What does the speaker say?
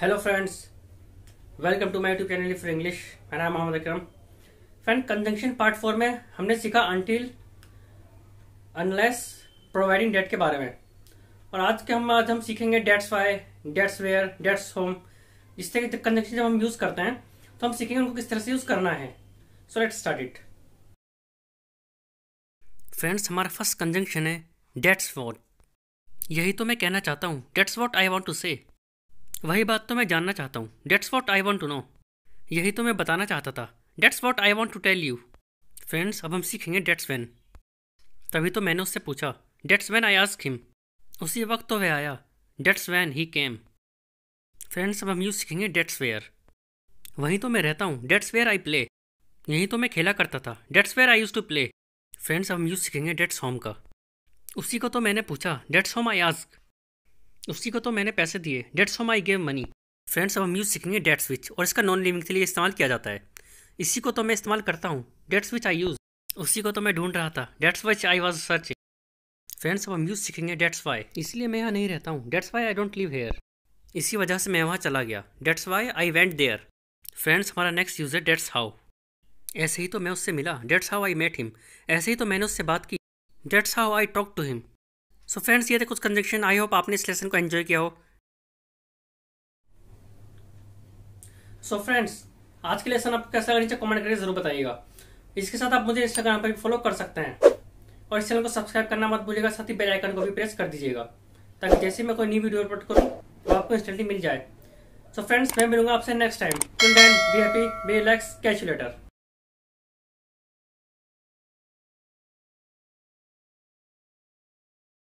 hello friends welcome to my to channel for English मैं नाम Mohammad Akram friend conjunction part four में हमने सीखा अनटिल अनलेस प्रोवाइडिंग डेट के बारे में और आज के हम आज हम सीखेंगे that's why that's where that's whom जिस तरह के कंजंक्शन जब हम यूज़ करते हैं तो हम सीखेंगे उनको किस तरह से यूज़ करना है so let start it friends हमारा फर्स्ट कंजंक्शन है डेट्स वॉट यही तो मैं कहना चाहता हूँ that's what I want to say वही बात तो मैं जानना चाहता हूँ that's what I want to know यही तो मैं बताना चाहता था that's what I want to tell you friends अब हम सीखेंगे डेट्स वैन तभी तो मैंने उससे पूछा that's when I ask him उसी वक्त तो वह आया that's when he came friends अब हम यूज सीखेंगे डेट्स वेयर वहीं तो मैं रहता हूँ डेट्स वेयर आई प्ले यहीं तो मैं खेला करता था that's where I use to play friends अब हम यूज़ सीखेंगे डेट्स होम का उसी को तो मैंने पूछा डेट्स होम आई आस्क उसी को तो मैंने पैसे दिए that's how I gave money friends अब हम यूज़ सीखेंगे डेट स्विच और इसका नॉन लिविंग के लिए इस्तेमाल किया जाता है इसी को तो मैं इस्तेमाल करता हूँ डेट स्विच आई यूज़ उसी को तो मैं ढूंढ रहा था that's why I was search friends अब हम यूज़ सीखेंगे डेट्स वाई इसलिए मैं यहाँ नहीं रहता हूँ that's why I don't live here इसी वजह से मैं वहाँ चला गया that's why I went there friends हमारा नेक्स्ट यूज़ है डेट्स हाउ ऐसे ही तो मैं उससे मिला that's how I met him ऐसे ही तो मैंने उससे बात की that's how I talk to him so friends ये थे कुछ कंजेक्शन आई होप आपने इस लेसन को एंजॉय किया हो सो so फ्रेंड्स आज के लेसन आपको कैसा लगा नीचे कमेंट करके जरूर बताइएगा इसके साथ आप मुझे इंस्टाग्राम पर भी फॉलो कर सकते हैं और इस चैनल को सब्सक्राइब करना मत भूलिएगा साथ ही बेल आइकन को भी प्रेस कर दीजिएगा ताकि जैसे मैं कोई नई वीडियो अपलोड करूँ तो आपको इंस्टेंटली मिल जाए सो so फ्रेंड्स मैं मिलूंगा आपसे next time till then be happy be relax catch letter